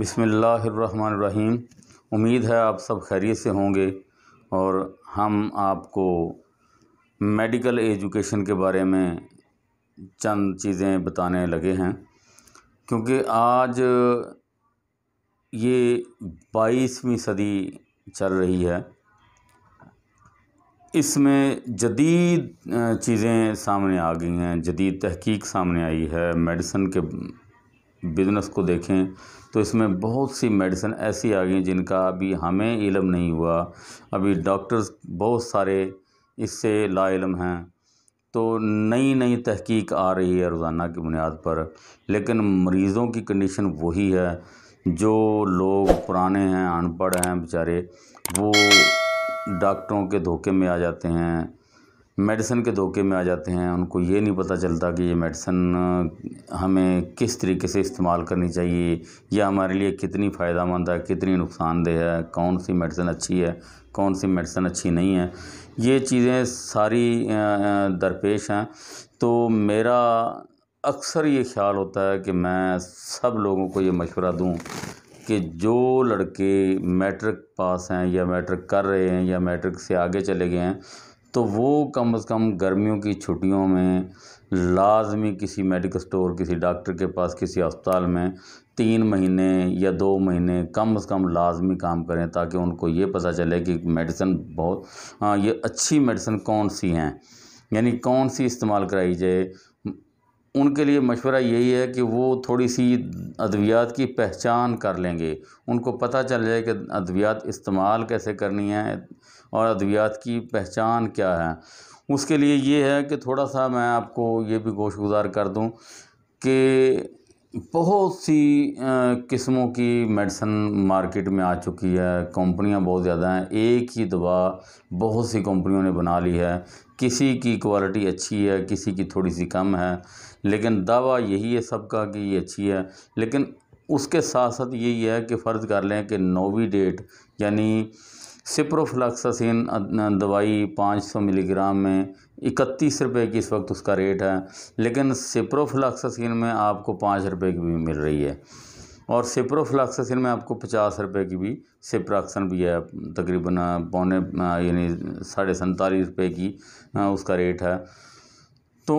बिसमीम उम्मीद है आप सब खैरियत से होंगे और हम आपको मेडिकल एजुकेशन के बारे में चंद चीज़ें बताने लगे हैं क्योंकि आज ये बाईसवीं सदी चल रही है इसमें जदीद चीज़ें सामने आ गई हैं जदीद तहकीक सामने आई है मेडिसन के बिज़नेस को देखें तो इसमें बहुत सी मेडिसिन ऐसी आ गई जिनका अभी हमें इलम नहीं हुआ अभी डॉक्टर्स बहुत सारे इससे लाइलम हैं तो नई नई तहकीक आ रही है रोज़ाना की बुनियाद पर लेकिन मरीज़ों की कंडीशन वही है जो लोग पुराने हैं अनपढ़ हैं बेचारे वो डॉक्टरों के धोखे में आ जाते हैं मेडिसन के धोखे में आ जाते हैं उनको ये नहीं पता चलता कि ये मेडिसन हमें किस तरीके से इस्तेमाल करनी चाहिए या हमारे लिए कितनी मंद है कितनी नुकसानदेह है कौन सी मेडिसन अच्छी है कौन सी मेडिसन अच्छी नहीं है ये चीज़ें सारी दरपेश हैं तो मेरा अक्सर ये ख्याल होता है कि मैं सब लोगों को ये मशवरा दूँ कि जो लड़के मैट्रिक पास हैं या मैट्रिक कर रहे हैं या मैट्रिक से आगे चले गए हैं तो वो कम से कम गर्मियों की छुट्टियों में लाजमी किसी मेडिकल स्टोर किसी डॉक्टर के पास किसी अस्पताल में तीन महीने या दो महीने कम से कम लाजमी काम करें ताकि उनको ये पता चले कि मेडिसिन बहुत हाँ ये अच्छी मेडिसिन कौन सी हैं यानी कौन सी इस्तेमाल कराई जाए उनके लिए मशवरा यही है कि वो थोड़ी सी अद्वियात की पहचान कर लेंगे उनको पता चल जाए कि अद्वियात इस्तेमाल कैसे करनी है और अद्वियात की पहचान क्या है उसके लिए ये है कि थोड़ा सा मैं आपको ये भी गोश गुजार कर दूँ कि बहुत सी किस्मों की मेडिसन मार्केट में आ चुकी है कंपनियां बहुत ज़्यादा हैं एक ही दवा बहुत सी कंपनियों ने बना ली है किसी की क्वालिटी अच्छी है किसी की थोड़ी सी कम है लेकिन दावा यही है सबका कि ये अच्छी है लेकिन उसके साथ साथ यही है कि फ़र्ज़ कर लें कि नोवी डेट यानी सिप्रोफ्लाक्सासिन दवाई 500 मिलीग्राम में इकतीस रुपये की इस वक्त उसका रेट है लेकिन सिप्रोफ्लाक्सासिन में आपको पाँच रुपये की भी मिल रही है और सिप्रोफ्लाक्सासिन में आपको पचास रुपये की भी सिप्राक्सन भी है तकरीबन पौने यानी साढ़े सैंतालीस रुपये की उसका रेट है तो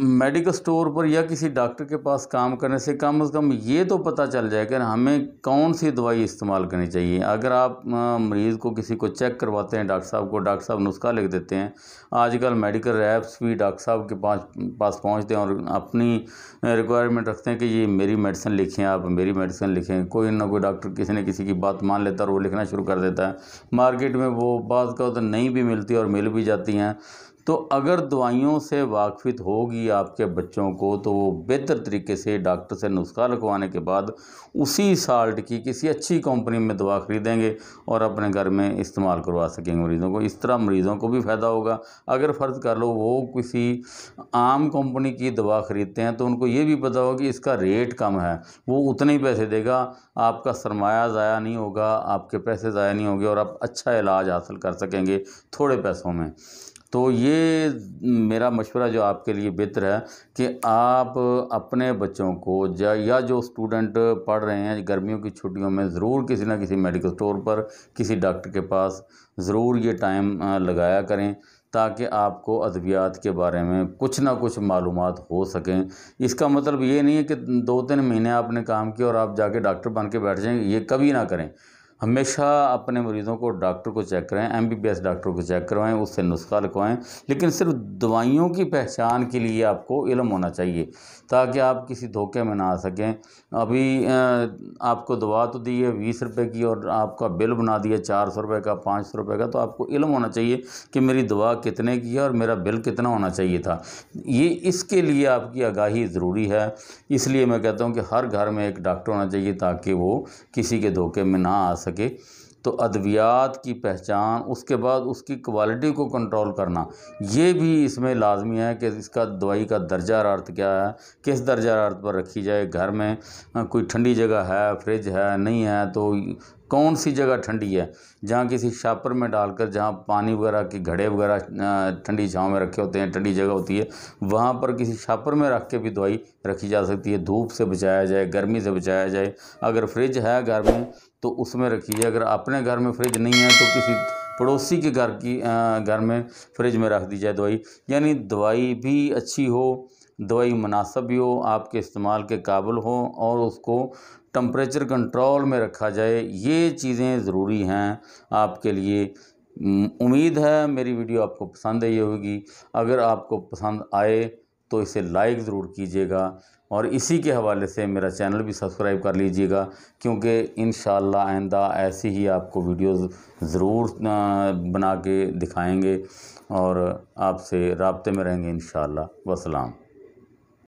मेडिकल स्टोर पर या किसी डॉक्टर के पास काम करने से कम अज़ कम ये तो पता चल जाए कि हमें कौन सी दवाई इस्तेमाल करनी चाहिए अगर आप मरीज़ को किसी को चेक करवाते हैं डॉक्टर साहब को डॉक्टर साहब नुस्खा लिख देते हैं आजकल मेडिकल रैप्स भी डॉक्टर साहब के पास पास पहुँचते हैं और अपनी रिक्वायरमेंट रखते हैं कि ये मेरी मेडिसिन लिखें आप मेरी मेडिसिन लिखें कोई ना कोई डॉक्टर किसी ने किसी की बात मान लेता और वो लिखना शुरू कर देता है मार्केट में वो बात का तो नहीं भी मिलती और मिल भी जाती हैं तो अगर दवाइयों से वाकफित होगी आपके बच्चों को तो वो बेहतर तरीके से डॉक्टर से नुस्खा लगवाने के बाद उसी साल्ट की किसी अच्छी कंपनी में दवा ख़रीदेंगे और अपने घर में इस्तेमाल करवा सकेंगे मरीज़ों को इस तरह मरीज़ों को भी फ़ायदा होगा अगर फ़र्ज़ कर लो वो किसी आम कंपनी की दवा ख़रीदते हैं तो उनको ये भी पता होगा कि इसका रेट कम है वो उतने ही पैसे देगा आपका सरमाया ज़ाया नहीं होगा आपके पैसे ज़ाया नहीं होंगे और आप अच्छा इलाज हासिल कर सकेंगे थोड़े पैसों में तो ये मेरा मशवरा जो आपके लिए बेहतर है कि आप अपने बच्चों को या जो स्टूडेंट पढ़ रहे हैं गर्मियों की छुट्टियों में ज़रूर किसी ना किसी मेडिकल स्टोर पर किसी डॉक्टर के पास ज़रूर ये टाइम लगाया करें ताकि आपको अद्वियात के बारे में कुछ ना कुछ मालूम हो सकें इसका मतलब ये नहीं है कि दो तीन महीने आपने काम किया और आप जाके डॉक्टर बन के बैठ जाएँ ये कभी ना करें हमेशा अपने मरीज़ों को डॉक्टर को चेक कराएं M B B S doctor को चेक करवाएं उससे नुस्खा लिखवाएं लेकिन सिर्फ दवाइयों की पहचान के लिए आपको इलम होना चाहिए ताकि आप किसी धोखे में ना आ सकें अभी आपको दवा तो दी है बीस रुपए की और आपका बिल बना दिया चार सौ रुपये का पाँच सौ रुपये का तो आपको इलम होना चाहिए कि मेरी दवा कितने की है और मेरा बिल कितना होना चाहिए था ये इसके लिए आपकी आगाही ज़रूरी है इसलिए मैं कहता हूँ कि हर घर में एक डॉक्टर होना चाहिए ताकि वो किसी के धोखे में ना आ सके तो अद्वियात की पहचान उसके बाद उसकी क्वालिटी को कंट्रोल करना ये भी इसमें लाजमी है कि इसका दवाई का दर्जा अर्थ क्या है किस दर्जा अर्थ पर रखी जाए घर में कोई ठंडी जगह है फ्रिज है नहीं है तो कौन सी जगह ठंडी है जहाँ किसी शापर में डालकर जहाँ पानी वगैरह के घड़े वगैरह ठंडी छाँव में रखे होते हैं ठंडी जगह होती है वहाँ पर किसी शापर में रख के भी दवाई रखी जा सकती है धूप से बचाया जाए गर्मी से बचाया जाए अगर फ्रिज है घर में तो उसमें रखिए अगर अपने घर में फ्रिज नहीं है तो किसी पड़ोसी के घर की घर में फ्रिज में रख दी जाए दवाई यानी दवाई भी अच्छी हो दवाई मुनासब भी हो आपके इस्तेमाल के काबिल हो और उसको टम्परेचर कंट्रोल में रखा जाए ये चीज़ें ज़रूरी हैं आपके लिए उम्मीद है मेरी वीडियो आपको पसंद आई होगी अगर आपको पसंद आए तो इसे लाइक ज़रूर कीजिएगा और इसी के हवाले से मेरा चैनल भी सब्सक्राइब कर लीजिएगा क्योंकि इन आइंदा ऐसी ही आपको वीडियोस ज़रूर बना के दिखाएंगे और आपसे रबते में रहेंगे इन शाला वसलाम